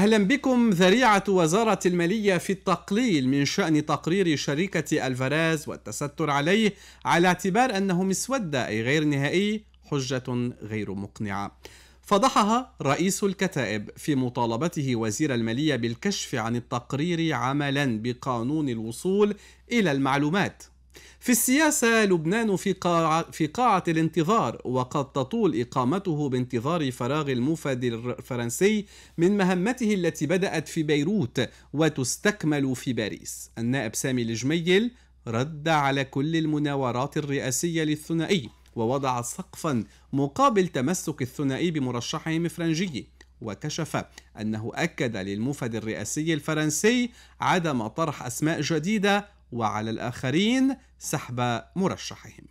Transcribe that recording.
أهلا بكم ذريعة وزارة المالية في التقليل من شأن تقرير شركة الفراز والتستر عليه على اعتبار أنه مسودة أي غير نهائي حجة غير مقنعة فضحها رئيس الكتائب في مطالبته وزير المالية بالكشف عن التقرير عملا بقانون الوصول إلى المعلومات في السياسة لبنان في قاعة, في قاعة الانتظار وقد تطول إقامته بانتظار فراغ الموفد الفرنسي من مهمته التي بدأت في بيروت وتستكمل في باريس النائب سامي الجميل رد على كل المناورات الرئاسية للثنائي ووضع سقفا مقابل تمسك الثنائي بمرشحهم فرنجي وكشف أنه أكد للموفد الرئاسي الفرنسي عدم طرح أسماء جديدة وعلى الآخرين سحب مرشحهم